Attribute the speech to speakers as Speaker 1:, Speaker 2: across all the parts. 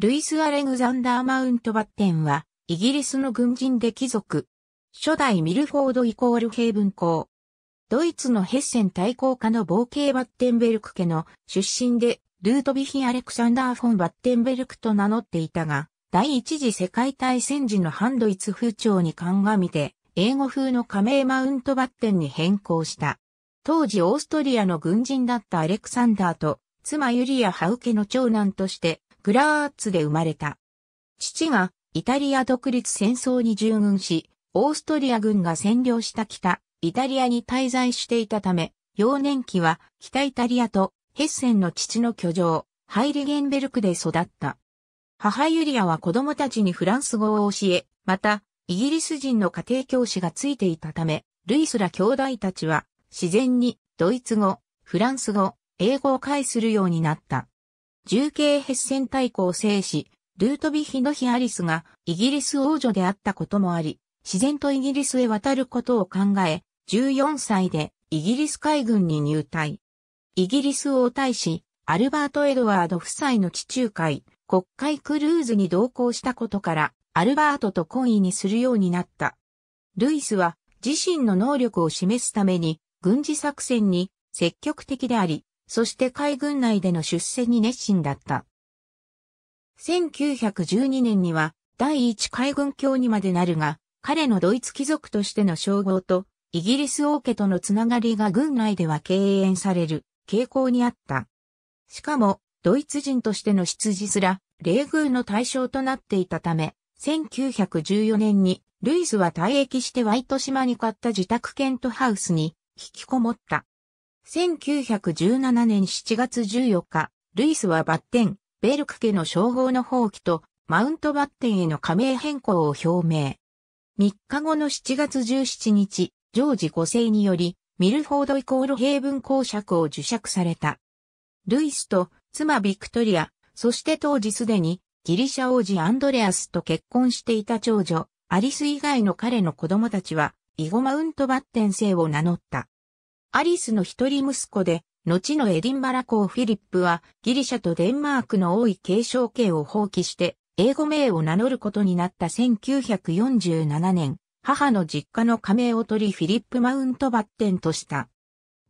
Speaker 1: ルイス・アレグザンダー・マウントバッテンは、イギリスの軍人で貴族。初代ミルフォードイコールヘイブン校。ドイツのヘッセン対抗下の冒険バッテンベルク家の出身で、ルートビヒ・アレクサンダー・フォン・バッテンベルクと名乗っていたが、第一次世界大戦時の反ドイツ風潮に鑑みて、英語風の加盟マウントバッテンに変更した。当時オーストリアの軍人だったアレクサンダーと、妻ユリア・ハウケの長男として、フラーツで生まれた。父がイタリア独立戦争に従軍し、オーストリア軍が占領した北、イタリアに滞在していたため、幼年期は北イタリアとヘッセンの父の居城、ハイリゲンベルクで育った。母ユリアは子供たちにフランス語を教え、また、イギリス人の家庭教師がついていたため、ルイスら兄弟たちは自然にドイツ語、フランス語、英語を介するようになった。重慶ヘッセン大公を制し、ルートビヒのヒアリスがイギリス王女であったこともあり、自然とイギリスへ渡ることを考え、14歳でイギリス海軍に入隊。イギリス王大使、アルバート・エドワード夫妻の地中海、国会クルーズに同行したことから、アルバートと懇意にするようになった。ルイスは自身の能力を示すために軍事作戦に積極的であり、そして海軍内での出世に熱心だった。1912年には第一海軍卿にまでなるが、彼のドイツ貴族としての称号と、イギリス王家とのつながりが軍内では敬遠される傾向にあった。しかも、ドイツ人としての出自すら、冷遇の対象となっていたため、1914年に、ルイスは退役してワイト島に買った自宅ケントハウスに、引きこもった。1917年7月14日、ルイスはバッテン、ベルク家の称号の放棄とマウントバッテンへの加盟変更を表明。3日後の7月17日、ジョージ5世により、ミルフォードイコール平文公爵を受爵された。ルイスと妻ビクトリア、そして当時すでにギリシャ王子アンドレアスと結婚していた長女、アリス以外の彼の子供たちは、イゴマウントバッテン姓を名乗った。アリスの一人息子で、後のエディンバラ公フィリップはギリシャとデンマークの多い継承権を放棄して英語名を名乗ることになった1947年、母の実家の加盟を取りフィリップ・マウントバッテンとした。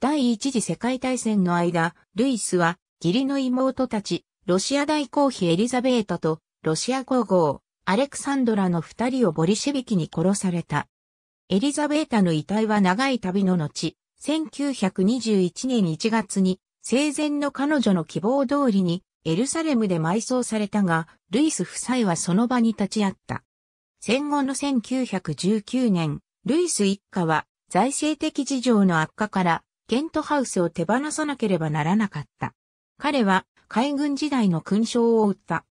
Speaker 1: 第一次世界大戦の間、ルイスは義理の妹たち、ロシア大公妃エリザベータとロシア皇后、アレクサンドラの二人をボリシェビキに殺された。エリザベータの遺体は長い旅の後、1921年1月に生前の彼女の希望通りにエルサレムで埋葬されたが、ルイス夫妻はその場に立ち会った。戦後の1919年、ルイス一家は財政的事情の悪化からケントハウスを手放さなければならなかった。彼は海軍時代の勲章を負った。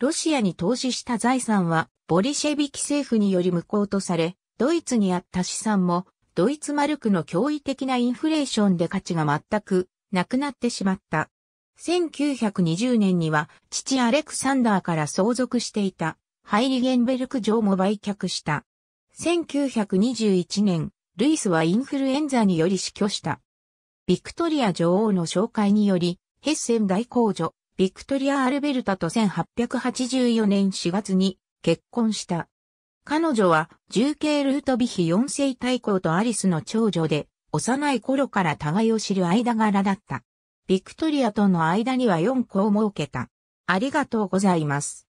Speaker 1: ロシアに投資した財産はボリシェビキ政府により無効とされ、ドイツにあった資産もドイツマルクの驚異的なインフレーションで価値が全くなくなってしまった。1920年には父アレクサンダーから相続していたハイリゲンベルク城も売却した。1921年、ルイスはインフルエンザにより死去した。ビクトリア女王の紹介により、ヘッセン大公女、ビクトリア・アルベルタと1884年4月に結婚した。彼女は、重慶ルートビヒ4世大公とアリスの長女で、幼い頃から互いを知る間柄だった。ビクトリアとの間には4子を設けた。ありがとうございます。